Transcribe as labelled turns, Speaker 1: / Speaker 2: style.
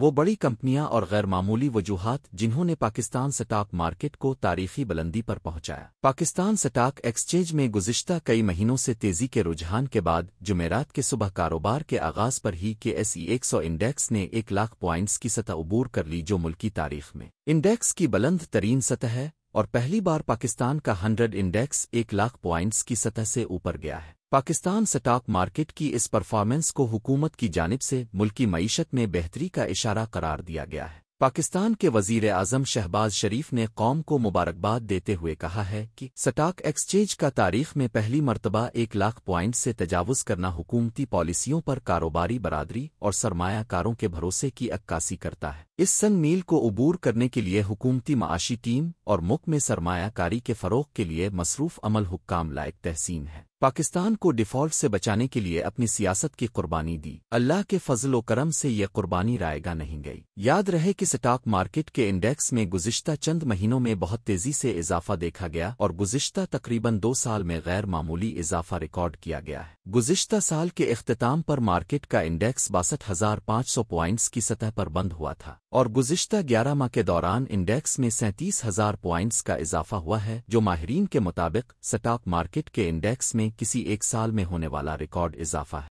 Speaker 1: وہ بڑی کمپنیاں اور غیر معمولی وجوہات جنہوں نے پاکستان سٹاک مارکیٹ کو تاریخی بلندی پر پہنچایا پاکستان سٹاک ایکسچینج میں گزشتہ کئی مہینوں سے تیزی کے رجحان کے بعد جمعرات کے صبح کاروبار کے آغاز پر ہی کے ایس ای ایک سو انڈیکس نے ایک لاکھ پوائنٹس کی سطح عبور کر لی جو ملکی تاریخ میں انڈیکس کی بلند ترین سطح ہے اور پہلی بار پاکستان کا ہنڈریڈ انڈیکس ایک لاکھ پوائنٹس کی سطح سے اوپر گیا ہے پاکستان سٹاک مارکیٹ کی اس پرفارمنس کو حکومت کی جانب سے ملکی معیشت میں بہتری کا اشارہ قرار دیا گیا ہے پاکستان کے وزیر اعظم شہباز شریف نے قوم کو مبارکباد دیتے ہوئے کہا ہے کہ سٹاک ایکسچینج کا تاریخ میں پہلی مرتبہ ایک لاکھ پوائنٹ سے تجاوز کرنا حکومتی پالیسیوں پر کاروباری برادری اور سرمایہ کاروں کے بھروسے کی عکاسی کرتا ہے اس سنگ میل کو عبور کرنے کے لیے حکومتی معاشی ٹیم اور مک میں سرمایہ کاری کے فروغ کے لیے مصروف عمل حکام لائق تحسین ہے پاکستان کو ڈیفالٹ سے بچانے کے لیے اپنی سیاست کی قربانی دی اللہ کے فضل و کرم سے یہ قربانی رائے گا نہیں گئی یاد رہے کہ سٹاک مارکیٹ کے انڈیکس میں گزشتہ چند مہینوں میں بہت تیزی سے اضافہ دیکھا گیا اور گزشتہ تقریباً دو سال میں غیر معمولی اضافہ ریکارڈ کیا گیا ہے گزشتہ سال کے اختتام پر مارکیٹ کا انڈیکس باسٹھ ہزار پانچ سو پوائنٹس کی سطح پر بند ہوا تھا اور گزشتہ گیارہ ماہ کے دوران انڈیکس میں سینتیس ہزار پوائنٹس کا اضافہ ہوا ہے جو ماہرین کے مطابق سٹاک مارکیٹ کے انڈیکس میں کسی ایک سال میں ہونے والا ریکارڈ اضافہ ہے